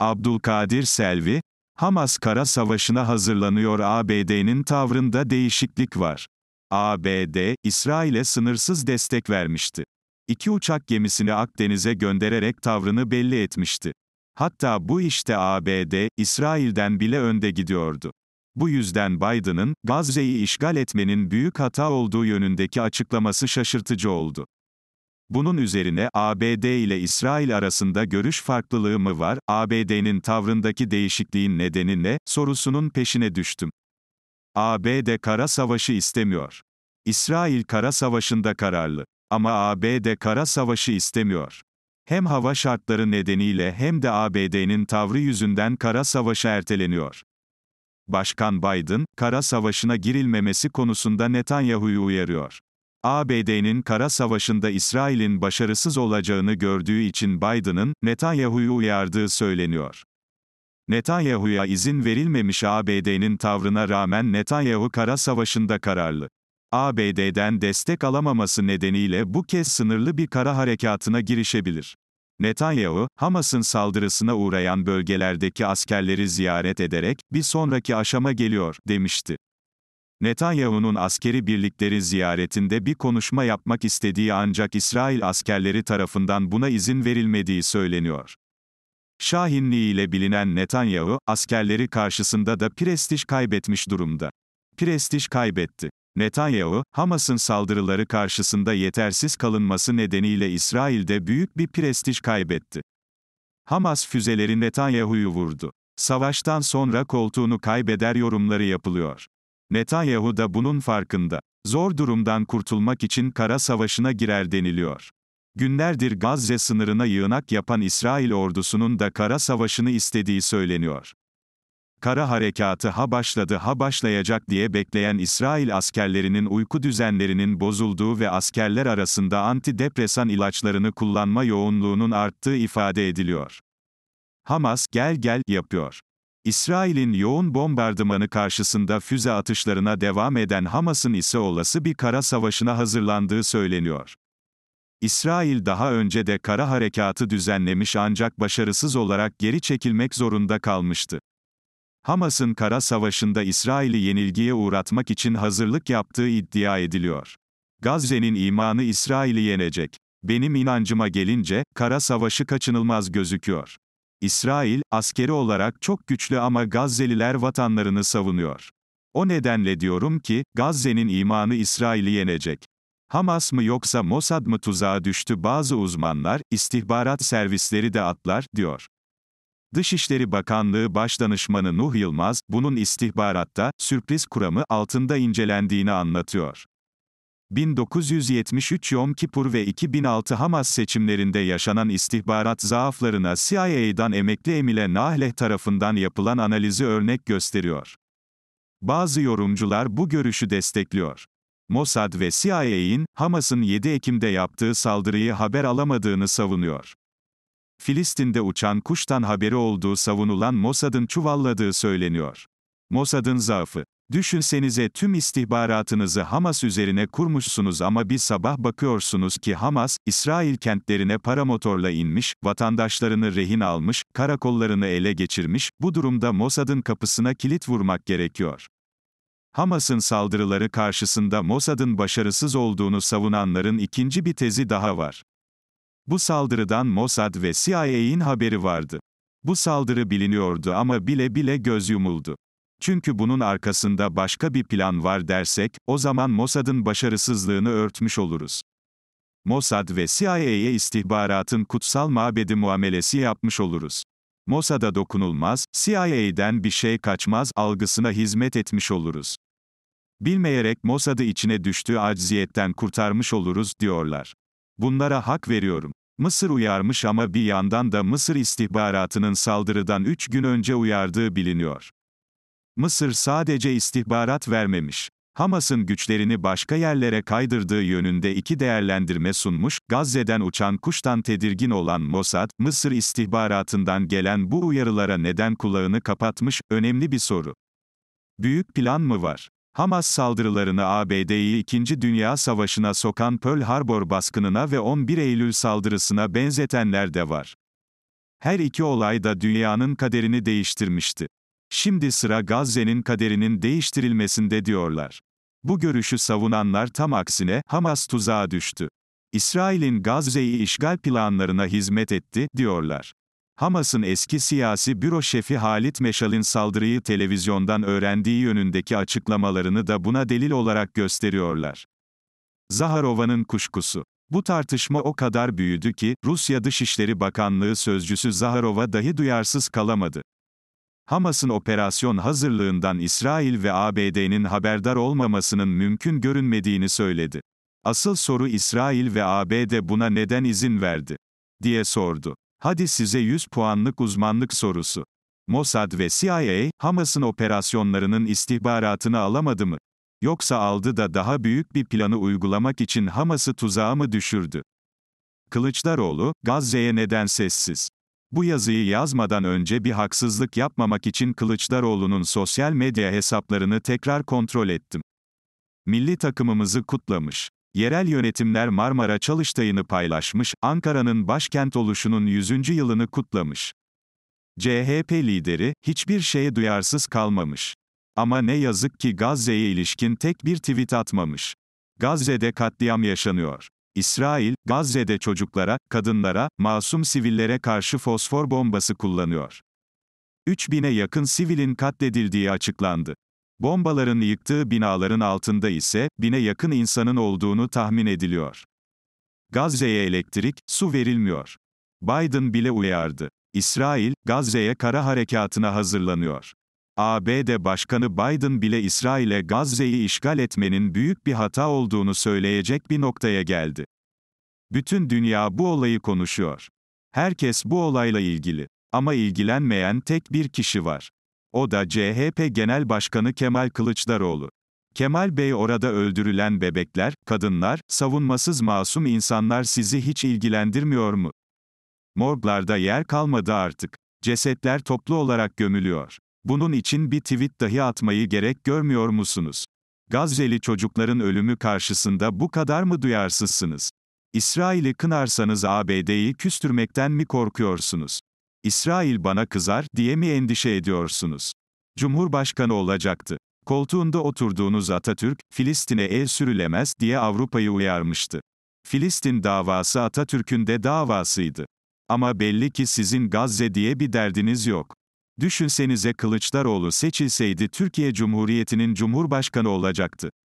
Abdülkadir Selvi, Hamas kara savaşına hazırlanıyor ABD'nin tavrında değişiklik var. ABD, İsrail'e sınırsız destek vermişti. İki uçak gemisini Akdeniz'e göndererek tavrını belli etmişti. Hatta bu işte ABD, İsrail'den bile önde gidiyordu. Bu yüzden Biden'ın, Gazze'yi işgal etmenin büyük hata olduğu yönündeki açıklaması şaşırtıcı oldu. Bunun üzerine ABD ile İsrail arasında görüş farklılığı mı var, ABD'nin tavrındaki değişikliğin nedeni ne, sorusunun peşine düştüm. ABD kara savaşı istemiyor. İsrail kara savaşında kararlı. Ama ABD kara savaşı istemiyor. Hem hava şartları nedeniyle hem de ABD'nin tavrı yüzünden kara savaşa erteleniyor. Başkan Biden, kara savaşına girilmemesi konusunda Netanyahu'yu uyarıyor. ABD'nin kara savaşında İsrail'in başarısız olacağını gördüğü için Biden'ın Netanyahu'yu uyardığı söyleniyor. Netanyahu'ya izin verilmemiş ABD'nin tavrına rağmen Netanyahu kara savaşında kararlı. ABD'den destek alamaması nedeniyle bu kez sınırlı bir kara harekatına girişebilir. Netanyahu, Hamas'ın saldırısına uğrayan bölgelerdeki askerleri ziyaret ederek bir sonraki aşama geliyor demişti. Netanyahu'nun askeri birlikleri ziyaretinde bir konuşma yapmak istediği ancak İsrail askerleri tarafından buna izin verilmediği söyleniyor. Şahinliği ile bilinen Netanyahu, askerleri karşısında da prestij kaybetmiş durumda. Prestij kaybetti. Netanyahu, Hamas'ın saldırıları karşısında yetersiz kalınması nedeniyle İsrail'de büyük bir prestij kaybetti. Hamas füzeleri Netanyahu'yu vurdu. Savaştan sonra koltuğunu kaybeder yorumları yapılıyor. Netanyahu da bunun farkında. Zor durumdan kurtulmak için kara savaşına girer deniliyor. Günlerdir Gazze sınırına yığınak yapan İsrail ordusunun da kara savaşını istediği söyleniyor. Kara harekatı ha başladı ha başlayacak diye bekleyen İsrail askerlerinin uyku düzenlerinin bozulduğu ve askerler arasında antidepresan ilaçlarını kullanma yoğunluğunun arttığı ifade ediliyor. Hamas gel gel yapıyor. İsrail'in yoğun bombardımanı karşısında füze atışlarına devam eden Hamas'ın ise olası bir kara savaşına hazırlandığı söyleniyor. İsrail daha önce de kara harekatı düzenlemiş ancak başarısız olarak geri çekilmek zorunda kalmıştı. Hamas'ın kara savaşında İsrail'i yenilgiye uğratmak için hazırlık yaptığı iddia ediliyor. Gazze'nin imanı İsrail'i yenecek. Benim inancıma gelince, kara savaşı kaçınılmaz gözüküyor. İsrail, askeri olarak çok güçlü ama Gazze'liler vatanlarını savunuyor. O nedenle diyorum ki, Gazze'nin imanı İsrail'i yenecek. Hamas mı yoksa Mossad mı tuzağa düştü bazı uzmanlar, istihbarat servisleri de atlar, diyor. Dışişleri Bakanlığı Başdanışmanı Nuh Yılmaz, bunun istihbaratta, sürpriz kuramı altında incelendiğini anlatıyor. 1973 Yom Kipur ve 2006 Hamas seçimlerinde yaşanan istihbarat zaaflarına CIA'dan emekli Emile Nahleh tarafından yapılan analizi örnek gösteriyor. Bazı yorumcular bu görüşü destekliyor. Mossad ve CIA'in, Hamas'ın 7 Ekim'de yaptığı saldırıyı haber alamadığını savunuyor. Filistin'de uçan kuştan haberi olduğu savunulan Mossad'ın çuvalladığı söyleniyor. Mossad'ın zaafı Düşünsenize tüm istihbaratınızı Hamas üzerine kurmuşsunuz ama bir sabah bakıyorsunuz ki Hamas, İsrail kentlerine paramotorla inmiş, vatandaşlarını rehin almış, karakollarını ele geçirmiş, bu durumda Mossad'ın kapısına kilit vurmak gerekiyor. Hamas'ın saldırıları karşısında Mossad'ın başarısız olduğunu savunanların ikinci bir tezi daha var. Bu saldırıdan Mossad ve CIA'in haberi vardı. Bu saldırı biliniyordu ama bile bile göz yumuldu. Çünkü bunun arkasında başka bir plan var dersek, o zaman Mossad'ın başarısızlığını örtmüş oluruz. Mossad ve CIA'ye istihbaratın kutsal mabedi muamelesi yapmış oluruz. Mossad'a dokunulmaz, CIA'den bir şey kaçmaz algısına hizmet etmiş oluruz. Bilmeyerek Mossad'ı içine düştüğü acziyetten kurtarmış oluruz, diyorlar. Bunlara hak veriyorum. Mısır uyarmış ama bir yandan da Mısır istihbaratının saldırıdan 3 gün önce uyardığı biliniyor. Mısır sadece istihbarat vermemiş. Hamas'ın güçlerini başka yerlere kaydırdığı yönünde iki değerlendirme sunmuş, Gazze'den uçan kuştan tedirgin olan Mossad, Mısır istihbaratından gelen bu uyarılara neden kulağını kapatmış, önemli bir soru. Büyük plan mı var? Hamas saldırılarını ABD'yi 2. Dünya Savaşı'na sokan Pearl Harbor baskınına ve 11 Eylül saldırısına benzetenler de var. Her iki olay da dünyanın kaderini değiştirmişti. Şimdi sıra Gazze'nin kaderinin değiştirilmesinde diyorlar. Bu görüşü savunanlar tam aksine Hamas tuzağa düştü. İsrail'in Gazze'yi işgal planlarına hizmet etti diyorlar. Hamas'ın eski siyasi büro şefi Halit Meşal'in saldırıyı televizyondan öğrendiği yönündeki açıklamalarını da buna delil olarak gösteriyorlar. Zaharova'nın kuşkusu. Bu tartışma o kadar büyüdü ki, Rusya Dışişleri Bakanlığı sözcüsü Zaharova dahi duyarsız kalamadı. Hamas'ın operasyon hazırlığından İsrail ve ABD'nin haberdar olmamasının mümkün görünmediğini söyledi. Asıl soru İsrail ve ABD buna neden izin verdi? diye sordu. Hadi size 100 puanlık uzmanlık sorusu. Mossad ve CIA, Hamas'ın operasyonlarının istihbaratını alamadı mı? Yoksa aldı da daha büyük bir planı uygulamak için Hamas'ı tuzağa mı düşürdü? Kılıçdaroğlu, Gazze'ye neden sessiz? Bu yazıyı yazmadan önce bir haksızlık yapmamak için Kılıçdaroğlu'nun sosyal medya hesaplarını tekrar kontrol ettim. Milli takımımızı kutlamış. Yerel yönetimler Marmara Çalıştayı'nı paylaşmış, Ankara'nın başkent oluşunun 100. yılını kutlamış. CHP lideri, hiçbir şeye duyarsız kalmamış. Ama ne yazık ki Gazze'ye ilişkin tek bir tweet atmamış. Gazze'de katliam yaşanıyor. İsrail, Gazze'de çocuklara, kadınlara, masum sivillere karşı fosfor bombası kullanıyor. 3000'e yakın sivilin katledildiği açıklandı. Bombaların yıktığı binaların altında ise, 1000'e yakın insanın olduğunu tahmin ediliyor. Gazze'ye elektrik, su verilmiyor. Biden bile uyardı. İsrail, Gazze'ye kara harekatına hazırlanıyor. ABD Başkanı Biden bile İsrail'e Gazze'yi işgal etmenin büyük bir hata olduğunu söyleyecek bir noktaya geldi. Bütün dünya bu olayı konuşuyor. Herkes bu olayla ilgili. Ama ilgilenmeyen tek bir kişi var. O da CHP Genel Başkanı Kemal Kılıçdaroğlu. Kemal Bey orada öldürülen bebekler, kadınlar, savunmasız masum insanlar sizi hiç ilgilendirmiyor mu? Morglarda yer kalmadı artık. Cesetler toplu olarak gömülüyor. Bunun için bir tweet dahi atmayı gerek görmüyor musunuz? Gazze'li çocukların ölümü karşısında bu kadar mı duyarsızsınız? İsrail'i kınarsanız ABD'yi küstürmekten mi korkuyorsunuz? İsrail bana kızar diye mi endişe ediyorsunuz? Cumhurbaşkanı olacaktı. Koltuğunda oturduğunuz Atatürk, Filistin'e el sürülemez diye Avrupa'yı uyarmıştı. Filistin davası Atatürk'ün de davasıydı. Ama belli ki sizin Gazze diye bir derdiniz yok. Düşünsenize Kılıçdaroğlu seçilseydi Türkiye Cumhuriyeti'nin Cumhurbaşkanı olacaktı.